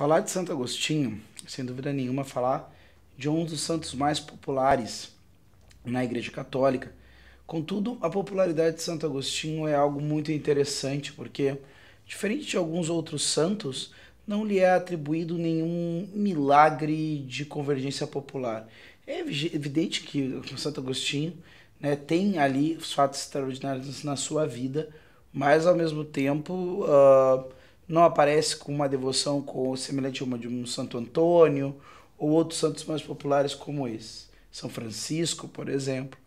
Falar de Santo Agostinho, sem dúvida nenhuma, falar de um dos santos mais populares na Igreja Católica. Contudo, a popularidade de Santo Agostinho é algo muito interessante, porque, diferente de alguns outros santos, não lhe é atribuído nenhum milagre de convergência popular. É evidente que Santo Agostinho né, tem ali fatos extraordinários na sua vida, mas, ao mesmo tempo. Uh, não aparece com uma devoção com, semelhante a uma de um Santo Antônio ou outros santos mais populares como esse, São Francisco, por exemplo.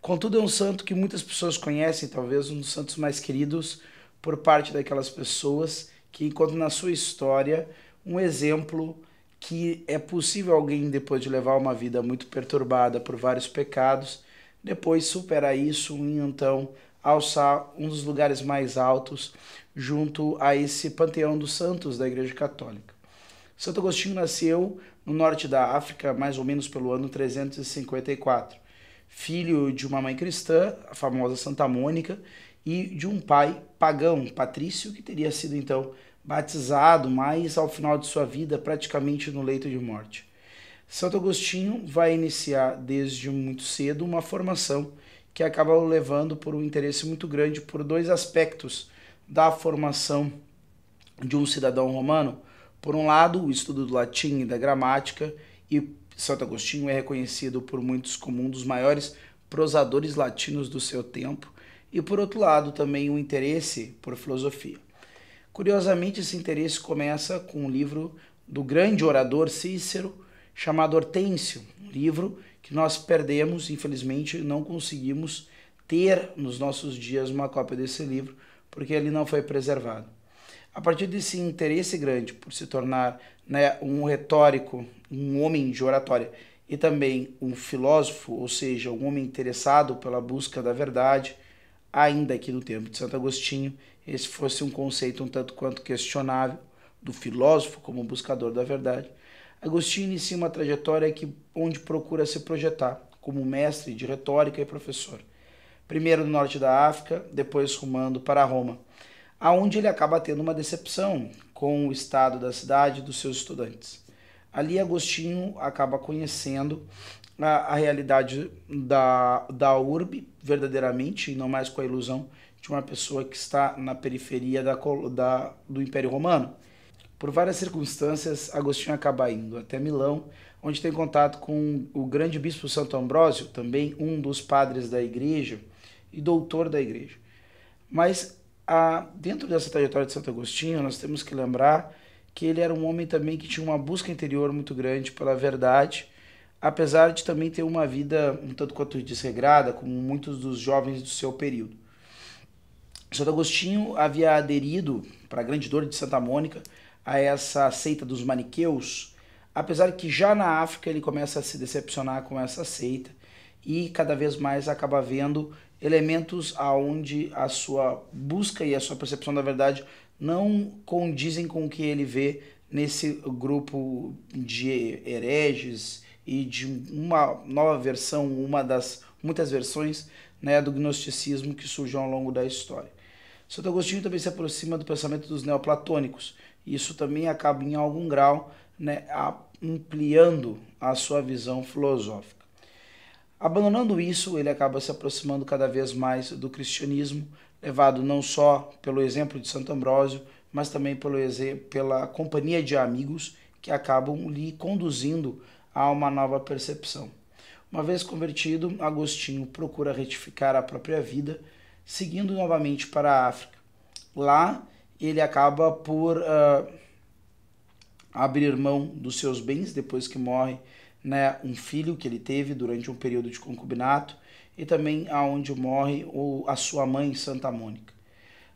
Contudo, é um santo que muitas pessoas conhecem, talvez um dos santos mais queridos por parte daquelas pessoas que encontram na sua história um exemplo que é possível alguém, depois de levar uma vida muito perturbada por vários pecados, depois superar isso e então alçar um dos lugares mais altos junto a esse panteão dos santos da Igreja Católica. Santo Agostinho nasceu no norte da África, mais ou menos pelo ano 354, filho de uma mãe cristã, a famosa Santa Mônica, e de um pai pagão, patrício, que teria sido então batizado, mas ao final de sua vida praticamente no leito de morte. Santo Agostinho vai iniciar desde muito cedo uma formação que acaba o levando por um interesse muito grande por dois aspectos da formação de um cidadão romano, por um lado, o estudo do latim e da gramática, e Santo Agostinho é reconhecido por muitos como um dos maiores prosadores latinos do seu tempo, e por outro lado, também o um interesse por filosofia. Curiosamente, esse interesse começa com um livro do grande orador Cícero, chamado Hortêncio, um livro que nós perdemos, infelizmente, não conseguimos ter nos nossos dias uma cópia desse livro, porque ele não foi preservado. A partir desse interesse grande por se tornar né, um retórico, um homem de oratória e também um filósofo, ou seja, um homem interessado pela busca da verdade, ainda aqui no tempo de Santo Agostinho esse fosse um conceito um tanto quanto questionável do filósofo como buscador da verdade, Agostinho inicia uma trajetória que, onde procura se projetar como mestre de retórica e professor primeiro no norte da África, depois rumando para Roma, aonde ele acaba tendo uma decepção com o estado da cidade e dos seus estudantes. Ali Agostinho acaba conhecendo a, a realidade da, da urbe verdadeiramente, e não mais com a ilusão de uma pessoa que está na periferia da, da, do Império Romano. Por várias circunstâncias, Agostinho acaba indo até Milão, onde tem contato com o grande bispo Santo Ambrósio, também um dos padres da igreja, e doutor da igreja. Mas a, dentro dessa trajetória de Santo Agostinho, nós temos que lembrar que ele era um homem também que tinha uma busca interior muito grande pela verdade, apesar de também ter uma vida um tanto quanto desregrada, como muitos dos jovens do seu período. Santo Agostinho havia aderido, para a grande dor de Santa Mônica, a essa seita dos maniqueus, apesar que já na África ele começa a se decepcionar com essa seita e cada vez mais acaba vendo elementos aonde a sua busca e a sua percepção da verdade não condizem com o que ele vê nesse grupo de hereges e de uma nova versão, uma das muitas versões né, do gnosticismo que surgiu ao longo da história. Santo Agostinho também se aproxima do pensamento dos neoplatônicos, isso também acaba em algum grau né, ampliando a sua visão filosófica. Abandonando isso, ele acaba se aproximando cada vez mais do cristianismo, levado não só pelo exemplo de Santo Ambrósio, mas também pelo, pela companhia de amigos que acabam lhe conduzindo a uma nova percepção. Uma vez convertido, Agostinho procura retificar a própria vida, seguindo novamente para a África. Lá, ele acaba por uh, abrir mão dos seus bens depois que morre né, um filho que ele teve durante um período de concubinato e também aonde morre o, a sua mãe, Santa Mônica.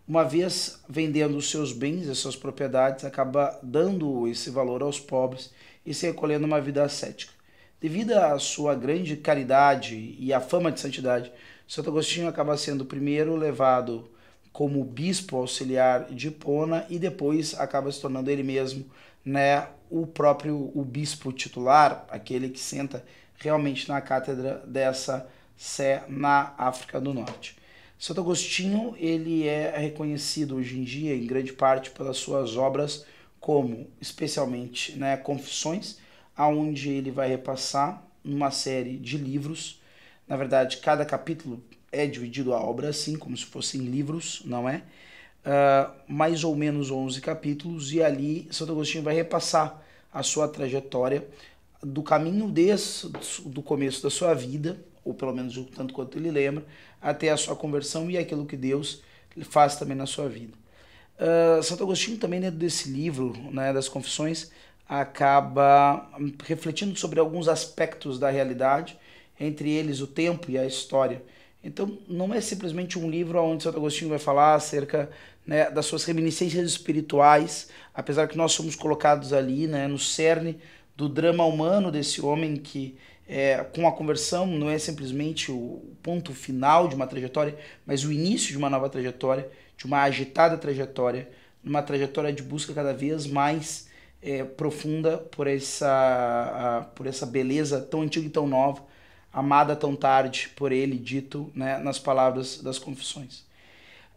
Uma vez vendendo os seus bens e suas propriedades, acaba dando esse valor aos pobres e se recolhendo uma vida ascética. Devido à sua grande caridade e à fama de santidade, Santo Agostinho acaba sendo primeiro levado como bispo auxiliar de Pona e depois acaba se tornando ele mesmo né, o próprio o bispo titular, aquele que senta realmente na cátedra dessa Sé na África do Norte. Santo Agostinho ele é reconhecido hoje em dia em grande parte pelas suas obras como especialmente né, Confissões, aonde ele vai repassar uma série de livros. Na verdade, cada capítulo é dividido a obra assim, como se fossem livros, não é? Uh, mais ou menos 11 capítulos, e ali Santo Agostinho vai repassar a sua trajetória do caminho desse, do começo da sua vida, ou pelo menos o tanto quanto ele lembra, até a sua conversão e aquilo que Deus faz também na sua vida. Uh, Santo Agostinho também dentro desse livro, né, das Confissões, acaba refletindo sobre alguns aspectos da realidade, entre eles o tempo e a história. Então, não é simplesmente um livro onde Santo Agostinho vai falar acerca né, das suas reminiscências espirituais, apesar que nós somos colocados ali né, no cerne do drama humano desse homem que, é, com a conversão, não é simplesmente o ponto final de uma trajetória, mas o início de uma nova trajetória, de uma agitada trajetória, uma trajetória de busca cada vez mais é, profunda por essa, a, por essa beleza tão antiga e tão nova, amada tão tarde por ele, dito né, nas palavras das confissões.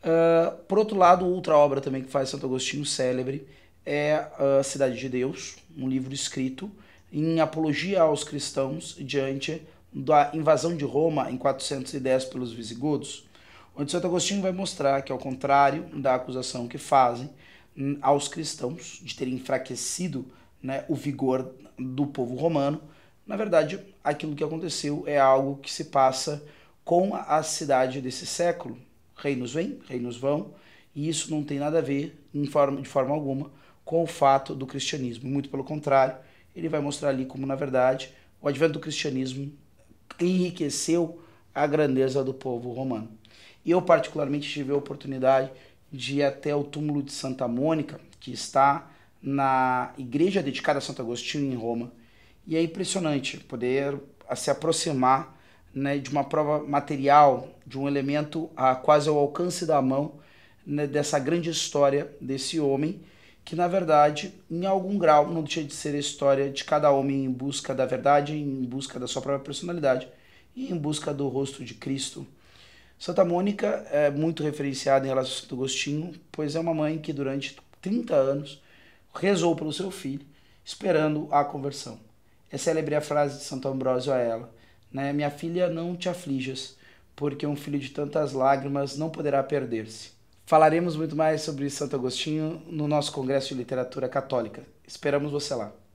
Ah, por outro lado, outra obra também que faz Santo Agostinho célebre é a ah, Cidade de Deus, um livro escrito em apologia aos cristãos diante da invasão de Roma em 410 pelos visigodos, onde Santo Agostinho vai mostrar que, ao contrário da acusação que fazem hum, aos cristãos de terem enfraquecido né, o vigor do povo romano, na verdade, aquilo que aconteceu é algo que se passa com a cidade desse século, reinos vêm, reinos vão, e isso não tem nada a ver, forma, de forma alguma, com o fato do cristianismo. Muito pelo contrário, ele vai mostrar ali como, na verdade, o advento do cristianismo enriqueceu a grandeza do povo romano. Eu, particularmente, tive a oportunidade de ir até o túmulo de Santa Mônica, que está na igreja dedicada a Santo Agostinho, em Roma, e é impressionante poder se aproximar né, de uma prova material, de um elemento a, quase ao alcance da mão né, dessa grande história desse homem, que na verdade, em algum grau, não deixa de ser a história de cada homem em busca da verdade, em busca da sua própria personalidade e em busca do rosto de Cristo. Santa Mônica é muito referenciada em relação a Santo Agostinho, pois é uma mãe que durante 30 anos rezou pelo seu filho, esperando a conversão. É célebre a frase de Santo Ambrósio a ela: né? Minha filha, não te aflijas, porque um filho de tantas lágrimas não poderá perder-se. Falaremos muito mais sobre Santo Agostinho no nosso Congresso de Literatura Católica. Esperamos você lá.